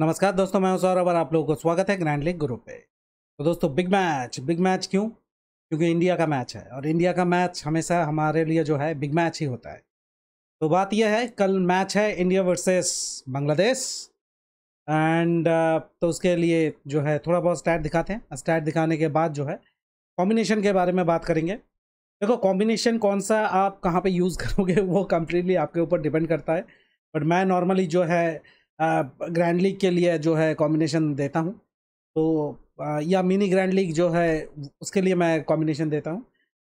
नमस्कार दोस्तों मैं सौरभ और आप लोगों को स्वागत है ग्रैंड लीग ग्रुप पे तो दोस्तों बिग मैच बिग मैच क्यों क्योंकि इंडिया का मैच है और इंडिया का मैच हमेशा हमारे लिए जो है बिग मैच ही होता है तो बात यह है कल मैच है इंडिया वर्सेस बांग्लादेश एंड तो उसके लिए जो है थोड़ा बहुत स्टैट दिखाते हैं स्टैट दिखाने के बाद जो है कॉम्बिनेशन के बारे में बात करेंगे देखो कॉम्बिनेशन कौन सा आप कहाँ पर यूज़ करोगे वो कम्प्लीटली आपके ऊपर डिपेंड करता है बट मैं नॉर्मली जो है ग्रैंड लीग के लिए जो है कॉम्बिनेशन देता हूँ तो आ, या मिनी ग्रैंड लीग जो है उसके लिए मैं कॉम्बिनेशन देता हूँ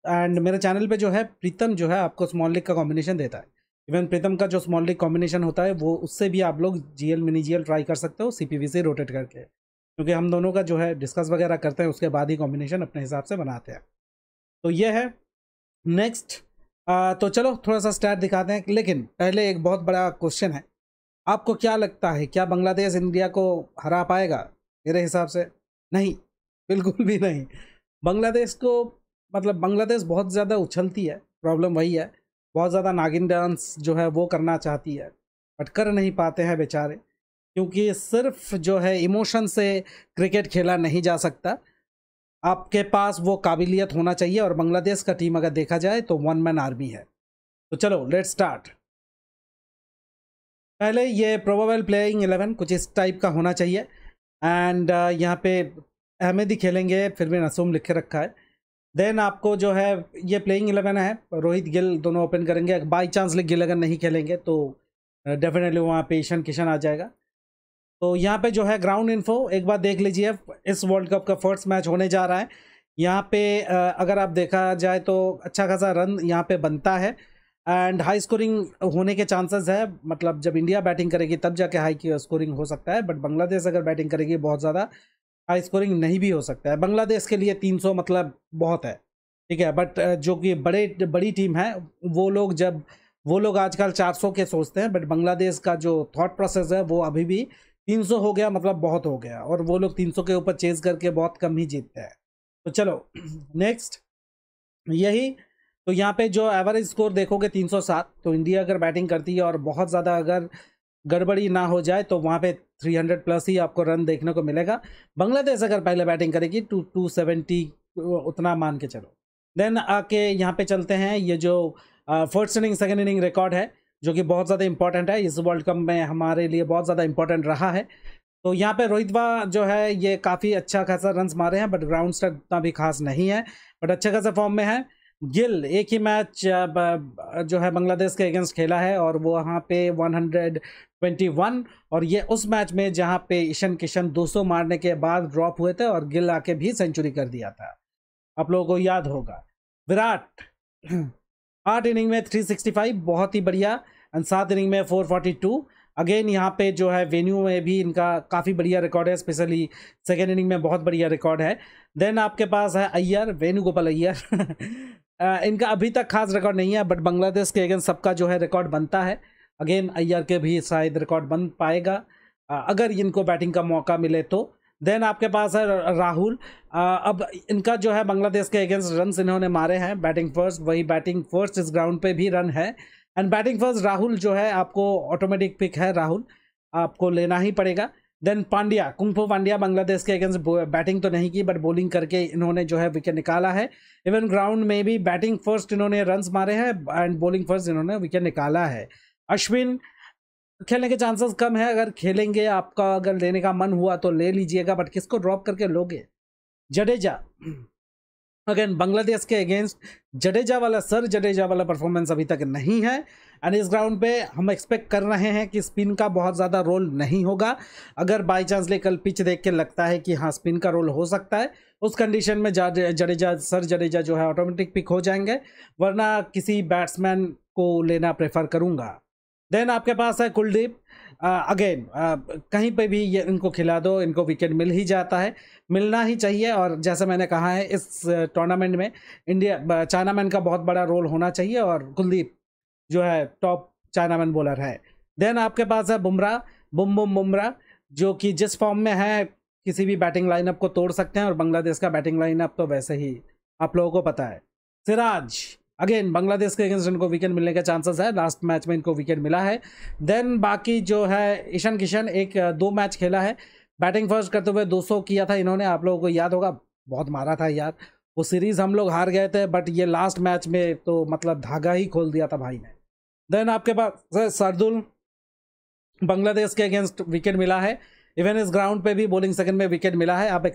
एंड मेरे चैनल पे जो है प्रीतम जो है आपको स्मॉल लीग का कॉम्बिनेशन देता है इवन प्रीतम का जो स्मॉल लीग कॉम्बिनेशन होता है वो उससे भी आप लोग G L mini G L try कर सकते हो सी से रोटेट करके क्योंकि हम दोनों का जो है डिस्कस वगैरह करते हैं उसके बाद ही कॉम्बिनेशन अपने हिसाब से बनाते हैं तो ये है नेक्स्ट तो चलो थोड़ा सा स्टार्ट दिखाते हैं लेकिन पहले एक बहुत बड़ा क्वेश्चन है आपको क्या लगता है क्या बांग्लादेश इंडिया को हरा पाएगा मेरे हिसाब से नहीं बिल्कुल भी नहीं बांग्लादेश को मतलब बांग्लादेश बहुत ज़्यादा उछलती है प्रॉब्लम वही है बहुत ज़्यादा नागिन डांस जो है वो करना चाहती है बट कर नहीं पाते हैं बेचारे क्योंकि सिर्फ जो है इमोशन से क्रिकेट खेला नहीं जा सकता आपके पास वो काबिलियत होना चाहिए और बांग्लादेश का टीम अगर देखा जाए तो वन मैन आर्मी है तो चलो लेट्स स्टार्ट पहले ये प्रोबेबल प्लेइंग एलेवन कुछ इस टाइप का होना चाहिए एंड uh, यहाँ पे अहमदी खेलेंगे फिर भी नसूम लिख के रखा है देन आपको जो है ये प्लेइंग एलेवन है रोहित गिल दोनों ओपन करेंगे बाई चांस लिख गिल अगर नहीं खेलेंगे तो डेफिनेटली uh, वहाँ पे ईशान किशन आ जाएगा तो यहाँ पे जो है ग्राउंड इन्फो एक बार देख लीजिए इस वर्ल्ड कप का फर्स्ट मैच होने जा रहा है यहाँ पे uh, अगर आप देखा जाए तो अच्छा खासा रन यहाँ पे बनता है एंड हाई स्कोरिंग होने के चांसेस है मतलब जब इंडिया बैटिंग करेगी तब जाके हाई स्कोरिंग हो सकता है बट बांग्लादेश अगर बैटिंग करेगी बहुत ज़्यादा हाई स्कोरिंग नहीं भी हो सकता है बांग्लादेश के लिए 300 मतलब बहुत है ठीक है बट uh, जो कि बड़े बड़ी टीम है वो लोग जब वो लोग आजकल 400 के सोचते हैं बट बांग्लादेश का जो थाट प्रोसेस है वो अभी भी 300 हो गया मतलब बहुत हो गया और वो लोग 300 के ऊपर चेज करके बहुत कम ही जीतते हैं तो चलो नेक्स्ट यही तो यहाँ पे जो एवरेज स्कोर देखोगे 307 तो इंडिया अगर बैटिंग करती है और बहुत ज़्यादा अगर गड़बड़ी ना हो जाए तो वहाँ पे 300 प्लस ही आपको रन देखने को मिलेगा बांग्लादेश अगर पहले बैटिंग करेगी टू टू सेवेंटी उतना मान के चलो देन आके यहाँ पे चलते हैं ये जो first inning second inning record है जो कि बहुत ज़्यादा इंपॉर्टेंट है इस वर्ल्ड कप में हमारे लिए बहुत ज़्यादा इंपॉर्टेंट रहा है तो यहाँ पे रोहितवा जो है ये काफ़ी अच्छा खासा रन मारे हैं बट ग्राउंड स्टार उतना भी खास नहीं है बट अच्छे खासा फॉर्म में है गिल एक ही मैच जो है बांग्लादेश के अगेंस्ट खेला है और वो वहाँ पे 121 और ये उस मैच में जहाँ पे ईशन किशन 200 मारने के बाद ड्रॉप हुए थे और गिल आके भी सेंचुरी कर दिया था आप लोगों को याद होगा विराट आठ इनिंग में 365 बहुत ही बढ़िया एंड सात इनिंग में 442 अगेन यहाँ पे जो है वेन्यू में भी इनका काफ़ी बढ़िया रिकॉर्ड है स्पेशली सेकेंड इनिंग में बहुत बढ़िया रिकॉर्ड है देन आपके पास है अय्यर वेणुगोपाल अय्यर इनका अभी तक खास रिकॉर्ड नहीं है बट बांग्लादेश के अगेंस्ट सबका जो है रिकॉर्ड बनता है अगेन अय्यर के भी शायद रिकॉर्ड बन पाएगा अगर इनको बैटिंग का मौका मिले तो देन आपके पास है राहुल अब इनका जो है बांग्लादेश के अगेंस्ट रन इन्होंने मारे हैं बैटिंग फर्स्ट वही बैटिंग फर्स्ट इस ग्राउंड पे भी रन है एंड बैटिंग फर्स्ट राहुल जो है आपको ऑटोमेटिक पिक है राहुल आपको लेना ही पड़ेगा देन पांड्या कुंफो पांड्या बांग्लादेश के अगेंस्ट बैटिंग तो नहीं की बट बॉलिंग करके इन्होंने जो है विकेट निकाला है इवन ग्राउंड में भी बैटिंग फर्स्ट इन्होंने रन मारे हैं एंड बॉलिंग फर्स्ट इन्होंने विकेट निकाला है अश्विन खेलने के चांसेस कम है अगर खेलेंगे आपका अगर लेने का मन हुआ तो ले लीजिएगा बट किसको ड्रॉप करके लोगे जडेजा अगेन बांग्लादेश के अगेंस्ट जडेजा वाला सर जडेजा वाला परफॉर्मेंस अभी तक नहीं है एंड इस ग्राउंड पे हम एक्सपेक्ट कर रहे हैं कि स्पिन का बहुत ज़्यादा रोल नहीं होगा अगर बाई चांस ले कल पिच देख के लगता है कि हाँ स्पिन का रोल हो सकता है उस कंडीशन में जडेजा सर जडेजा जो है ऑटोमेटिक पिक हो जाएंगे वरना किसी बैट्समैन को लेना प्रेफर करूँगा देन आपके पास है कुलदीप अगेन कहीं पे भी ये इनको खिला दो इनको विकेट मिल ही जाता है मिलना ही चाहिए और जैसे मैंने कहा है इस टूर्नामेंट में इंडिया चाइना मैन का बहुत बड़ा रोल होना चाहिए और कुलदीप जो है टॉप चाइना मैन बॉलर है देन आपके पास है बुमराह बुम बुम बुमराह जो कि जिस फॉर्म में है किसी भी बैटिंग लाइनअप को तोड़ सकते हैं और बांग्लादेश का बैटिंग लाइनअप तो वैसे ही आप लोगों को पता है सिराज अगेन बांग्लादेश के अगेंस्ट इनको विकेट मिलने का चांसेस है लास्ट मैच में इनको विकेट मिला है देन बाकी जो है ईशान किशन एक दो मैच खेला है बैटिंग फर्स्ट करते हुए 200 किया था इन्होंने आप लोगों को याद होगा बहुत मारा था यार वो सीरीज़ हम लोग हार गए थे बट ये लास्ट मैच में तो मतलब धागा ही खोल दिया था भाई ने देन आपके पास सरदुल बांग्लादेश के अगेंस्ट विकेट मिला है इवन इस ग्राउंड पे भी बॉलिंग सेकंड में विकेट मिला है आप एक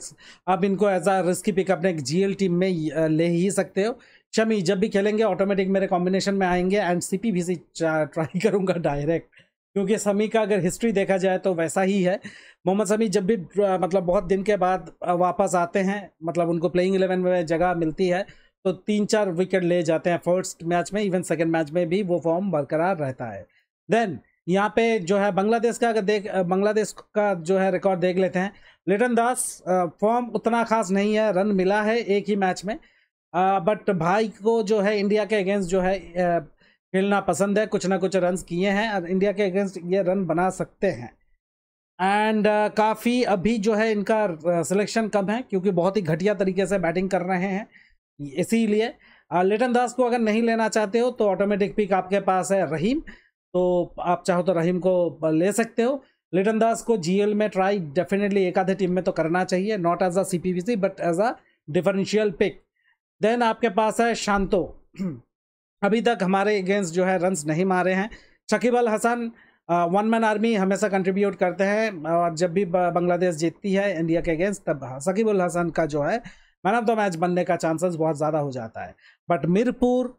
आप इनको एज आ रिस्की पिकअप ने जीएल टीम में ले ही सकते हो शमी अच्छा, जब भी खेलेंगे ऑटोमेटिक मेरे कॉम्बिनेशन में आएंगे एंड सी पी भी सी ट्राई करूंगा डायरेक्ट क्योंकि समी का अगर हिस्ट्री देखा जाए तो वैसा ही है मोहम्मद समी जब भी मतलब बहुत दिन के बाद वापस आते हैं मतलब उनको प्लेइंग इलेवन में जगह मिलती है तो तीन चार विकेट ले जाते हैं फर्स्ट मैच में इवन सेकेंड मैच में भी वो फॉर्म बरकरार रहता है देन यहाँ पे जो है बांग्लादेश का अगर देख बांग्लादेश का जो है रिकॉर्ड देख लेते हैं लिटन दास फॉर्म उतना खास नहीं है रन मिला है एक ही मैच में बट भाई को जो है इंडिया के अगेंस्ट जो है खेलना पसंद है कुछ ना कुछ रन किए हैं और इंडिया के अगेंस्ट ये रन बना सकते हैं एंड uh, काफ़ी अभी जो है इनका सिलेक्शन कम है क्योंकि बहुत ही घटिया तरीके से बैटिंग कर रहे हैं इसीलिए लेटन दास को अगर नहीं लेना चाहते हो तो ऑटोमेटिक पिक आपके पास है रहीम तो आप चाहो तो रहीम को ले सकते हो लेटन दास को जीएल में ट्राई डेफिनेटली एक आधे टीम में तो करना चाहिए not as a C but as a differential pick then आपके पास है शांतो अभी तक हमारे अगेंस्ट जो है रन नहीं मारे हैं Shakib Al Hasan one man army हमेशा कंट्रीब्यूट करते हैं और जब भी बांग्लादेश जीतती है इंडिया के अगेंस्ट तब हाँ, शकीब अल हसन का जो है मैन ऑफ द मैच बनने का चांसेस बहुत ज़्यादा हो जाता है बट मीरपुर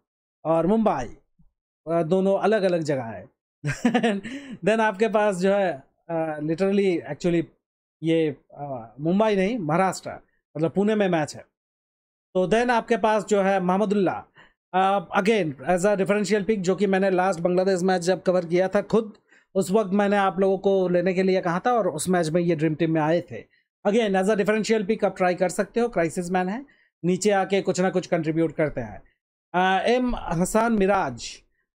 और मुंबई दोनों अलग अलग जगह है देन आपके पास जो है लिटरली एक्चुअली ये मुंबई नहीं महाराष्ट्र मतलब पुणे में मैच है तो देन आपके पास जो है Mahmudullah again as a differential pick जो कि मैंने लास्ट बांग्लादेश मैच जब कवर किया था खुद उस वक्त मैंने आप लोगों को लेने के लिए कहा था और उस मैच में ये ड्रीम टीम में आए थे again as a differential pick आप ट्राई कर सकते हो क्राइसिस मैन है नीचे आके कुछ ना कुछ कंट्रीब्यूट करते हैं M Hasan Miraz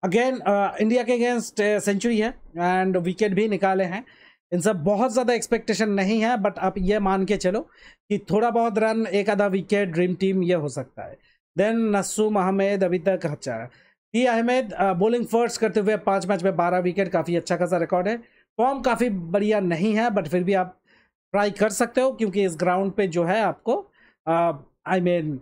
again India के अगेंस्ट सेंचुरी है एंड विकेट भी निकाले हैं इन सब बहुत ज़्यादा एक्सपेक्टेशन नहीं है बट आप ये मान के चलो कि थोड़ा बहुत रन एक आधा विकेट ड्रीम टीम ये हो सकता है देन नसूम अहमेद अभी तक अच्छा है टी अहमेद बॉलिंग फर्स्ट करते हुए पाँच मैच में बारह विकेट काफ़ी अच्छा खासा रिकॉर्ड है फॉर्म काफ़ी बढ़िया नहीं है बट फिर भी आप ट्राई कर सकते हो क्योंकि इस ग्राउंड पे जो है आपको आई मीन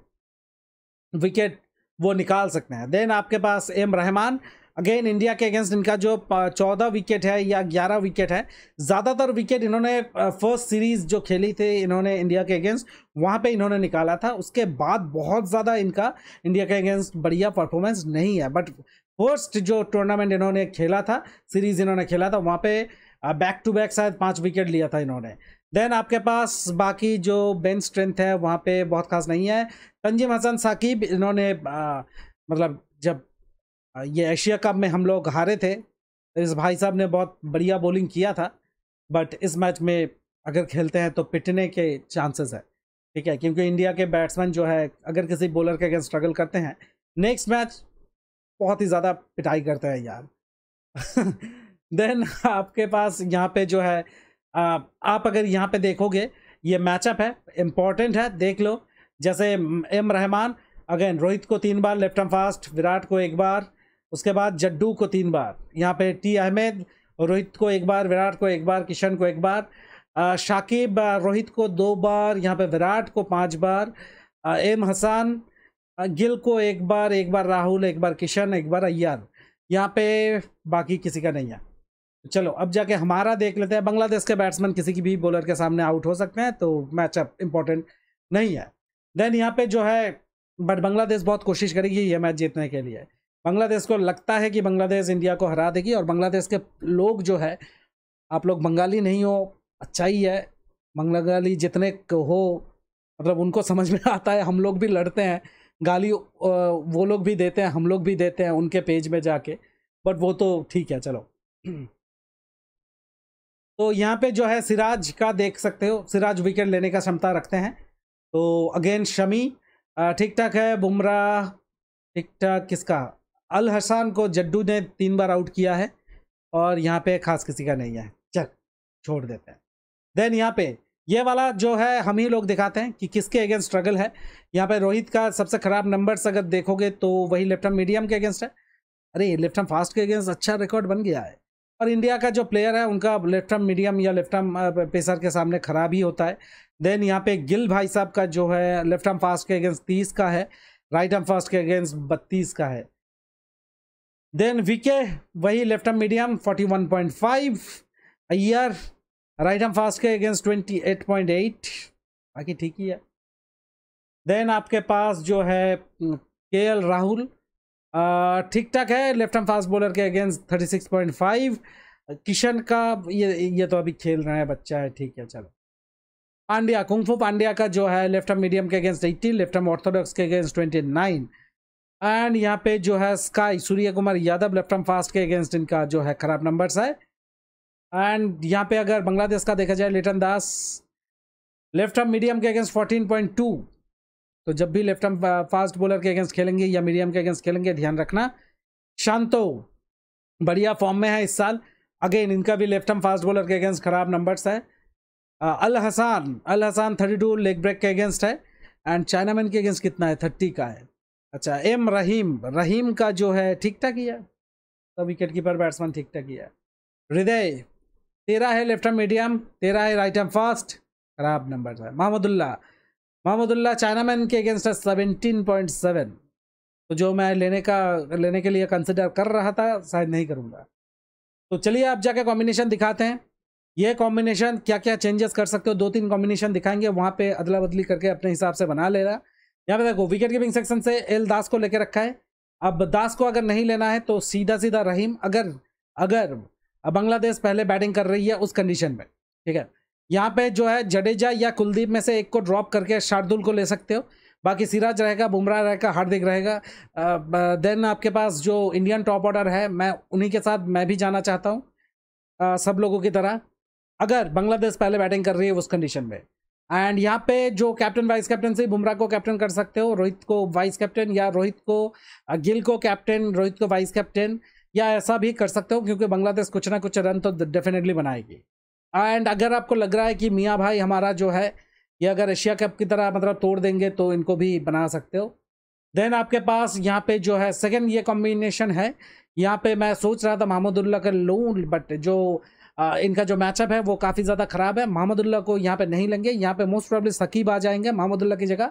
विकेट वो निकाल सकते हैं देन आपके पास एम रहमान अगेन इंडिया के अगेंस्ट इनका जो चौदह विकेट है या ग्यारह विकेट है ज़्यादातर विकेट इन्होंने फर्स्ट सीरीज़ जो खेली थी इन्होंने इंडिया के अगेंस्ट वहाँ पे इन्होंने निकाला था उसके बाद बहुत ज़्यादा इनका इंडिया के अगेंस्ट बढ़िया परफॉर्मेंस नहीं है बट फर्स्ट जो टूर्नामेंट इन्होंने खेला था सीरीज़ इन्होंने खेला था वहाँ पर बैक टू बैक शायद पाँच विकेट लिया था इन्होंने देन आपके पास बाकी जो बेंच स्ट्रेंथ है वहाँ पर बहुत खास नहीं है तंजीम हसन साकिब इन्होंने मतलब जब ये एशिया कप में हम लोग हारे थे तो इस भाई साहब ने बहुत बढ़िया बॉलिंग किया था बट इस मैच में अगर खेलते हैं तो पिटने के चांसेस है ठीक है क्योंकि इंडिया के बैट्समैन जो है अगर किसी बॉलर के अगेंस्ट स्ट्रगल करते हैं नेक्स्ट मैच बहुत ही ज़्यादा पिटाई करते हैं यार देन आपके पास यहाँ पे जो है आप अगर यहाँ पे देखोगे ये मैचअप है इम्पॉर्टेंट है देख लो जैसे एम रहमान अगेन रोहित को तीन बार लेफ्ट एंड फास्ट विराट को एक बार उसके बाद जड्डू को तीन बार यहाँ पे टी अहमद रोहित को एक बार विराट को एक बार किशन को एक बार शाकिब रोहित को दो बार यहाँ पे विराट को पांच बार एम हसन गिल को एक बार एक बार राहुल एक बार किशन एक बार अय्यर यहाँ पे बाकी किसी का नहीं है चलो अब जाके हमारा देख लेते हैं बांग्लादेश के बैट्समैन किसी की भी बॉलर के सामने आउट हो सकते हैं तो मैचअप इंपॉर्टेंट नहीं है देन यहाँ पे जो है बट बांग्लादेश बहुत कोशिश करेगी ये मैच जीतने के लिए बांग्लादेश को लगता है कि बांग्लादेश इंडिया को हरा देगी और बांग्लादेश के लोग जो है आप लोग बंगाली नहीं हो अच्छा ही है बंगाली जितने हो मतलब उनको समझ में आता है हम लोग भी लड़ते हैं गाली वो लोग भी देते हैं हम लोग भी देते हैं उनके पेज में जाके बट वो तो ठीक है चलो तो यहाँ पे जो है सिराज का देख सकते हो सिराज विकेट लेने का क्षमता रखते हैं तो अगेन शमी ठीक ठाक है बुमराह ठीक ठाक किसका अल हसन को जड्डू ने तीन बार आउट किया है और यहाँ पे खास किसी का नहीं है चल छोड़ देते हैं देन यहाँ पे ये वाला जो है हम ही लोग दिखाते हैं कि किसके अगेंस्ट स्ट्रगल है यहाँ पे रोहित का सबसे खराब नंबर्स अगर देखोगे तो वही लेफ्ट आर्म मीडियम के अगेंस्ट है अरे लेफ्ट आर्म फास्ट के अगेंस्ट अच्छा रिकॉर्ड बन गया है और इंडिया का जो प्लेयर है उनका लेफ्ट आर्म मीडियम या लेफ्ट हम पेसर के सामने खराब ही होता है देन यहाँ पे गिल भाई साहब का जो है लेफ्ट आर्म फास्ट के अगेंस्ट तीस का है राइट हम फास्ट के अगेंस्ट बत्तीस का है देन वीके वही left arm medium 41.5 Iyer right arm fast के अगेंस्ट 28.8 बाकी ठीक ही है देन आपके पास जो है के हम्म, एल राहुल ठीक ठाक है लेफ्ट हम फास्ट बॉलर के अगेंस्ट 36.5 किशन का ये ये तो अभी खेल रहा है बच्चा है ठीक है चलो पांड्या कुंफू पांड्या का जो है लेफ्ट हम मीडियम के अगेंस्ट 18 लेफ्ट हम ऑर्थोडॉक्स के अगेंस्ट 29 एंड यहाँ पे जो है SKY Suryakumar Yadav left arm fast के अगेंस्ट इनका जो है खराब नंबर्स है एंड यहाँ पे अगर बांग्लादेश का देखा जाए Litton Das left arm medium के अगेंस्ट फोर्टीन पॉइंट टू तो जब भी लेफ्ट आर्म फास्ट बॉलर के अगेंस्ट खेलेंगे या मीडियम के अगेंस्ट खेलेंगे ध्यान रखना शांतो बढ़िया फॉर्म में है इस साल अगेन इनका भी लेफ्ट आर्म फास्ट बॉलर के अगेंस्ट खराब नंबर्स है Al Hasan Al Hasan thirty two leg break के अगेंस्ट है एंड चाइनामैन के अगेंस्ट कितना है थर्टी का है अच्छा एम रहीम रहीम का जो है ठीक ठाक किया तो विकेट कीपर बैट्समैन ठीक ठाक किया हृदय तेरा है लेफ्ट आर्म मीडियम तेरा है राइट एंड फास्ट खराब नंबर है महमदुल्ला महमदुल्ला चाइनामैन के अगेंस्ट है सेवेंटीन पॉइंट सेवन तो जो मैं लेने का लेने के लिए कंसिडर कर रहा था शायद नहीं करूँगा तो चलिए आप जाके कॉम्बिनेशन दिखाते हैं ये कॉम्बिनेशन क्या क्या चेंजेस कर सकते हो दो तीन कॉम्बिनेशन दिखाएंगे वहाँ पे अदला बदली करके अपने हिसाब से बना ले रहा यहाँ पे देखो विकेट कीपिंग सेक्शन से एल दास को लेके रखा है अब दास को अगर नहीं लेना है तो सीधा सीधा रहीम अगर अगर बांग्लादेश पहले बैटिंग कर रही है उस कंडीशन में ठीक है यहाँ पे जो है जडेजा या कुलदीप में से एक को ड्रॉप करके शार्दुल को ले सकते हो बाकी सिराज रहेगा बुमराह रहेगा हार्दिक रहेगा देन आपके पास जो इंडियन टॉप ऑर्डर है मैं उन्हीं के साथ मैं भी जाना चाहता हूँ सब लोगों की तरह अगर बांग्लादेश पहले बैटिंग कर रही है उस कंडीशन में एंड यहाँ पे जो कैप्टन वाइस कैप्टन से बुमराह को कैप्टन कर सकते हो रोहित को वाइस कैप्टन या रोहित को गिल को कैप्टन रोहित को वाइस कैप्टन या ऐसा भी कर सकते हो क्योंकि बांग्लादेश कुछ ना कुछ रन तो डेफिनेटली बनाएगी एंड अगर आपको लग रहा है कि मियाँ भाई हमारा जो है ये अगर एशिया कप की तरह मतलब तोड़ देंगे तो इनको भी बना सकते हो देन आपके पास यहाँ पे जो है सेकेंड ये कॉम्बिनेशन है यहाँ पे मैं सोच रहा था महमूदुल्ला का लूँ बट जो इनका जो मैचअप है वो काफ़ी ज़्यादा खराब है महमदुल्ला को यहाँ पे नहीं लेंगे यहाँ पे मोस्ट प्रॉब्लम सकीब आ जाएंगे महमदुल्ला की जगह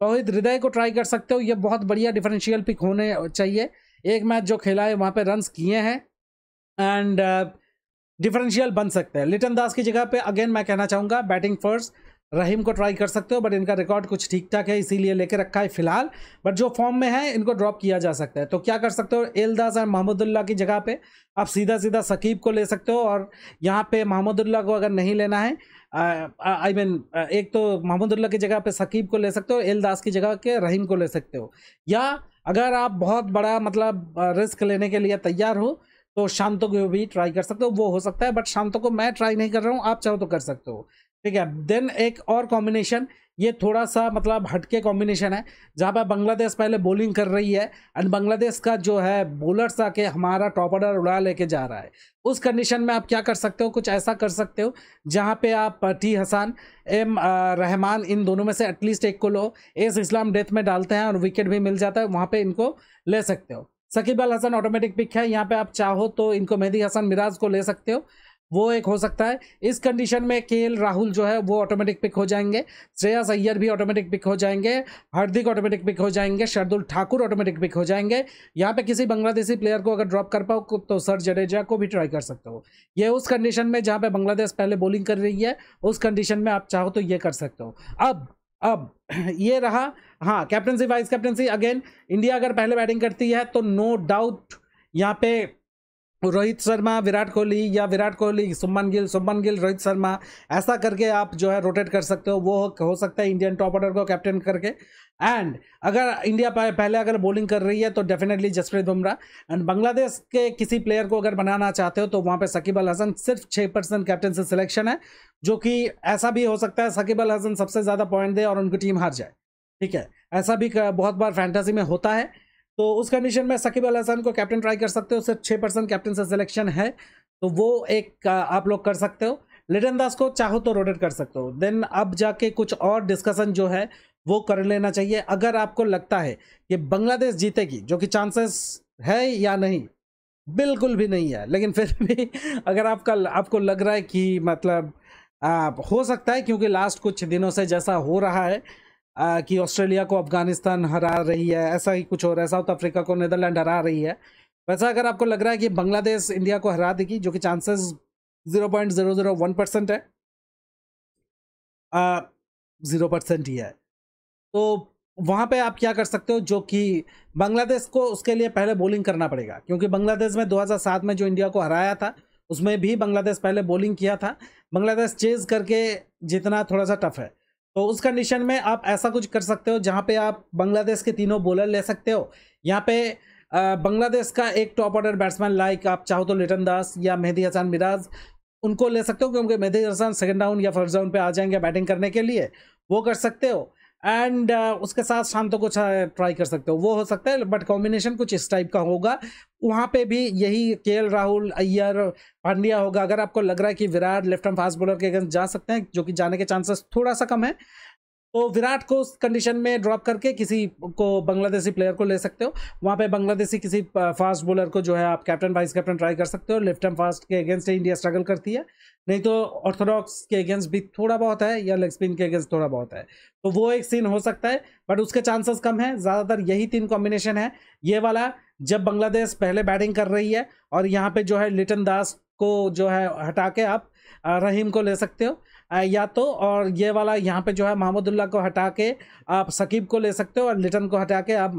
तोहिद हृदय को ट्राई कर सकते हो ये बहुत बढ़िया डिफरेंशियल पिक होने चाहिए एक मैच जो खेला है वहाँ पर रन्स किए हैं एंड डिफरेंशियल बन सकते हैं लिटन दास की जगह पे अगेन मैं कहना चाहूँगा बैटिंग फर्स्ट रहीम को ट्राई कर सकते हो बट इनका रिकॉर्ड कुछ ठीक ठाक है इसीलिए लेके रखा है फिलहाल बट जो फॉर्म में है इनको ड्रॉप किया जा सकता है तो क्या कर सकते हो एलदास और महमूदुल्ला की जगह पे आप सीधा सीधा सकीब को ले सकते हो और यहाँ पे महमूदुल्ला को अगर नहीं लेना है आई मीन I mean, एक तो महमूदुल्ला की जगह पर सकीब को ले सकते हो एलदास की जगह के रहीम को ले सकते हो या अगर आप बहुत बड़ा मतलब रिस्क लेने के लिए तैयार हो तो शांतों को भी ट्राई कर सकते हो वो हो सकता है बट शांतों को मैं ट्राई नहीं कर रहा हूँ आप चाहो तो कर सकते हो ठीक है देन एक और कॉम्बिनेशन ये थोड़ा सा मतलब हटके कॉम्बिनेशन है जहाँ पर बांग्लादेश पहले बॉलिंग कर रही है एंड बांग्लादेश का जो है बॉलर्स आके हमारा टॉप ऑर्डर उड़ा लेके जा रहा है उस कंडीशन में आप क्या कर सकते हो कुछ ऐसा कर सकते हो जहाँ पे आप टी हसन एम रहमान इन दोनों में से एटलीस्ट एक को लो एस इस्लाम डेथ में डालते हैं और विकेट भी मिल जाता है वहाँ पर इनको ले सकते हो सकीब अल हसन ऑटोमेटिक पिक है यहाँ पर आप चाहो तो इनको मेहदी हसन मिराज को ले सकते हो वो एक हो सकता है इस कंडीशन में के राहुल जो है वो ऑटोमेटिक पिक हो जाएंगे श्रेयस अय्यर भी ऑटोमेटिक पिक हो जाएंगे हार्दिक ऑटोमेटिक पिक हो जाएंगे शरदुल ठाकुर ऑटोमेटिक पिक हो जाएंगे यहाँ पे किसी बांग्लादेशी प्लेयर को अगर ड्रॉप कर पाओ तो सर जडेजा को भी ट्राई कर सकते हो ये उस कंडीशन में जहाँ पे बांग्लादेश पहले बॉलिंग कर रही है उस कंडीशन में आप चाहो तो ये कर सकते हो अब अब ये रहा हाँ captaincy vice captaincy again India अगर पहले बैटिंग करती है तो नो डाउट यहाँ पे रोहित शर्मा विराट कोहली या विराट कोहली सुमन गिल सुमन गिल रोहित शर्मा ऐसा करके आप जो है रोटेट कर सकते हो वो हो सकता है इंडियन टॉप ऑर्डर को कैप्टन करके एंड अगर इंडिया पहले अगर बॉलिंग कर रही है तो डेफिनेटली जसप्रीत बुमराह एंड बांग्लादेश के किसी प्लेयर को अगर बनाना चाहते हो तो वहाँ पे सकीब अल हसन सिर्फ छः परसेंट कैप्टन से सिलेक्शन है जो कि ऐसा भी हो सकता है सकीब अल हसन सबसे ज़्यादा पॉइंट दे और उनकी टीम हार जाए ठीक है ऐसा भी बहुत बार फैंटेसी में होता है तो उस कंडीशन में सकीब अल हसन को कैप्टन ट्राई कर सकते हो सिर्फ छः परसेंट कैप्टन से सिलेक्शन है तो वो एक आप लोग कर सकते हो लिटन दास को चाहो तो रोटेट कर सकते हो देन अब जाके कुछ और डिस्कशन जो है वो कर लेना चाहिए अगर आपको लगता है कि बांग्लादेश जीतेगी जो कि चांसेस है या नहीं बिल्कुल भी नहीं है लेकिन फिर भी अगर आपका आपको लग रहा है कि मतलब आ, हो सकता है क्योंकि लास्ट कुछ दिनों से जैसा हो रहा है कि ऑस्ट्रेलिया को अफगानिस्तान हरा रही है ऐसा ही कुछ हो रहा है साउथ अफ्रीका को नीदरलैंड हरा रही है वैसा अगर आपको लग रहा है कि बांग्लादेश इंडिया को हरा देगी जो कि chances zero point zero zero one percent है जीरो परसेंट ही है तो वहाँ पे आप क्या कर सकते हो जो कि बांग्लादेश को उसके लिए पहले बॉलिंग करना पड़ेगा क्योंकि बांग्लादेश में 2007 में जो इंडिया को हराया था उसमें भी बांग्लादेश पहले बॉलिंग किया था बांग्लादेश चेज करके जितना थोड़ा सा टफ है तो उस कंडीशन में आप ऐसा कुछ कर सकते हो जहाँ पे आप बांग्लादेश के तीनों बॉलर ले सकते हो यहाँ पे बांग्लादेश का एक टॉप ऑर्डर बैट्समैन लाइक आप चाहो तो लिटन दास या मेहदी हसन मिराज उनको ले सकते हो क्योंकि मेहदी हसन सेकेंड राउंड या फर्स्ट राउंड पे आ जाएंगे बैटिंग करने के लिए वो कर सकते हो एंड uh, उसके साथ शांतों को ट्राई uh, कर सकते हो वो हो सकता है बट कॉम्बिनेशन कुछ इस टाइप का होगा वहाँ पे भी यही के राहुल अय्यर पांड्या होगा अगर आपको लग रहा है कि Virat left arm fast bowler के अगेंस्ट जा सकते हैं जो कि जाने के चांसेस थोड़ा सा कम है तो विराट को उस कंडीशन में ड्रॉप करके किसी को बांग्लादेशी प्लेयर को ले सकते हो वहाँ पे बांग्लादेशी किसी फास्ट बॉलर को जो है आप कैप्टन वाइस कैप्टन ट्राई कर सकते हो लेफ्ट हैंड फास्ट के अगेंस्ट इंडिया स्ट्रगल करती है नहीं तो ऑर्थोडॉक्स के अगेंस्ट भी थोड़ा बहुत है या लेग स्पिन के अगेंस्ट थोड़ा बहुत है तो वो एक सीन हो सकता है बट उसके चांसेस कम है ज़्यादातर यही तीन कॉम्बिनेशन है ये वाला जब बांग्लादेश पहले बैटिंग कर रही है और यहाँ पर जो है लिटन दास को जो है हटा के आप रहीम को ले सकते हो या तो और ये वाला यहाँ पे जो है महमूदुल्ला को हटा के आप सकीब को ले सकते हो और लिटन को हटा के आप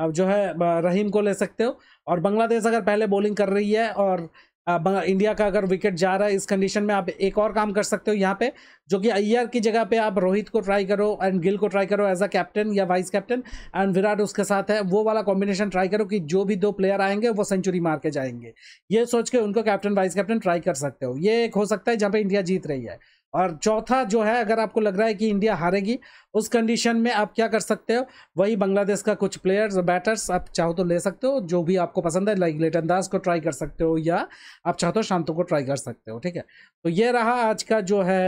अब जो है रहीम को ले सकते हो और बांग्लादेश अगर पहले बॉलिंग कर रही है और इंडिया का अगर विकेट जा रहा है इस कंडीशन में आप एक और काम कर सकते हो यहाँ पे जो कि अय्यर की जगह पे आप रोहित को ट्राई करो एंड गिल को ट्राई करो एज अ कैप्टन या वाइस कैप्टन एंड विराट उसके साथ है वो वाला कॉम्बिनेशन ट्राई करो कि जो भी दो प्लेयर आएंगे वो सेंचुरी मार के जाएंगे ये सोच के उनको कैप्टन वाइस कैप्टन ट्राई कर सकते हो ये एक हो सकता है जहाँ पे इंडिया जीत रही है और चौथा जो है अगर आपको लग रहा है कि इंडिया हारेगी उस कंडीशन में आप क्या कर सकते हो वही बांग्लादेश का कुछ प्लेयर्स बैटर्स आप चाहो तो ले सकते हो जो भी आपको पसंद है लाइक लेट अंदाज को ट्राई कर सकते हो या आप चाहो तो शांतों को ट्राई कर सकते हो ठीक है तो ये रहा आज का जो है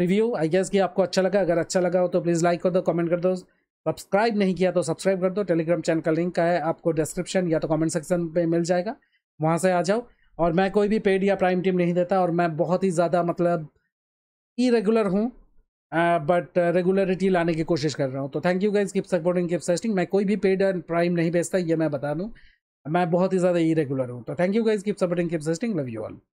रिव्यू आई गेस कि आपको अच्छा लगा अगर अच्छा लगा हो तो प्लीज़ लाइक कर दो कमेंट कर दो सब्सक्राइब नहीं किया तो सब्सक्राइब कर दो टेलीग्राम चैनल का लिंक का है आपको डिस्क्रिप्शन या तो कमेंट सेक्शन पे मिल जाएगा वहाँ से आ जाओ और मैं कोई भी पेड या प्राइम टीम नहीं देता और मैं बहुत ही ज़्यादा मतलब ई रेगुलर हूँ बट रेगुलरिटी लाने की कोशिश कर रहा हूँ तो thank you guys keep supporting keep sustaining मैं कोई भी पेड एंड प्राइम नहीं बेचता ये मैं बता दूँ मैं बहुत ही ज़्यादा इरेगुलर रेगुलर हूँ तो thank you guys keep supporting keep sustaining love you all